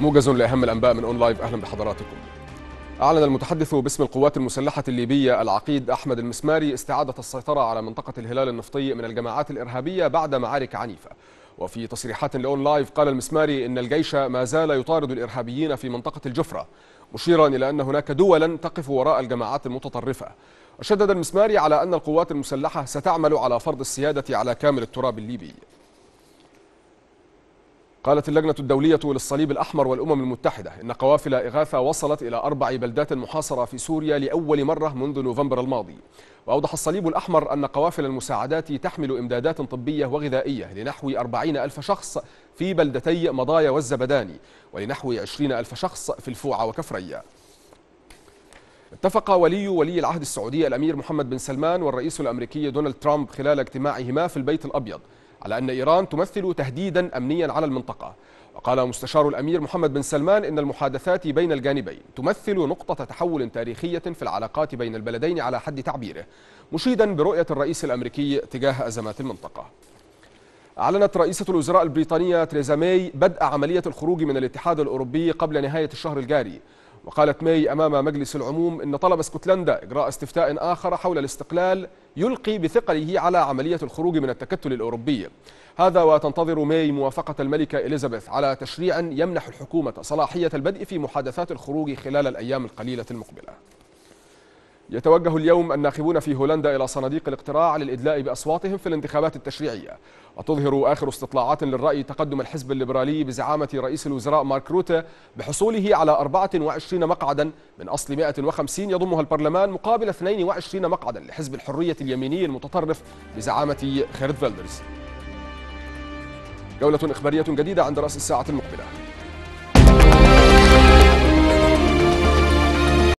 موجز لأهم الأنباء من أون لايف أهلا بحضراتكم أعلن المتحدث باسم القوات المسلحة الليبية العقيد أحمد المسماري استعادة السيطرة على منطقة الهلال النفطي من الجماعات الإرهابية بعد معارك عنيفة وفي تصريحات لأون لايف قال المسماري إن الجيش ما زال يطارد الإرهابيين في منطقة الجفرة مشيرا إلى أن هناك دولا تقف وراء الجماعات المتطرفة وشدد المسماري على أن القوات المسلحة ستعمل على فرض السيادة على كامل التراب الليبي قالت اللجنة الدولية للصليب الأحمر والأمم المتحدة إن قوافل إغاثة وصلت إلى أربع بلدات محاصرة في سوريا لأول مرة منذ نوفمبر الماضي وأوضح الصليب الأحمر أن قوافل المساعدات تحمل إمدادات طبية وغذائية لنحو أربعين ألف شخص في بلدتي مضايا والزبداني ولنحو عشرين ألف شخص في الفوعة وكفرية اتفق ولي ولي العهد السعودي الأمير محمد بن سلمان والرئيس الأمريكي دونالد ترامب خلال اجتماعهما في البيت الأبيض على أن إيران تمثل تهديدا أمنيا على المنطقة وقال مستشار الأمير محمد بن سلمان إن المحادثات بين الجانبين تمثل نقطة تحول تاريخية في العلاقات بين البلدين على حد تعبيره مشيدا برؤية الرئيس الأمريكي تجاه أزمات المنطقة أعلنت رئيسة الوزراء البريطانية تريزا ماي بدء عملية الخروج من الاتحاد الأوروبي قبل نهاية الشهر الجاري وقالت ماي أمام مجلس العموم إن طلب اسكتلندا إجراء استفتاء آخر حول الاستقلال يلقي بثقله على عملية الخروج من التكتل الأوروبي هذا وتنتظر ماي موافقة الملكة إليزابيث على تشريع يمنح الحكومة صلاحية البدء في محادثات الخروج خلال الأيام القليلة المقبلة يتوجه اليوم الناخبون في هولندا إلى صناديق الاقتراع للإدلاء بأصواتهم في الانتخابات التشريعية وتظهر آخر استطلاعات للرأي تقدم الحزب الليبرالي بزعامة رئيس الوزراء مارك روتا بحصوله على 24 مقعدا من أصل 150 يضمها البرلمان مقابل 22 مقعدا لحزب الحرية اليميني المتطرف بزعامة خيرت فيلدرز جولة إخبارية جديدة عند رأس الساعة المقبلة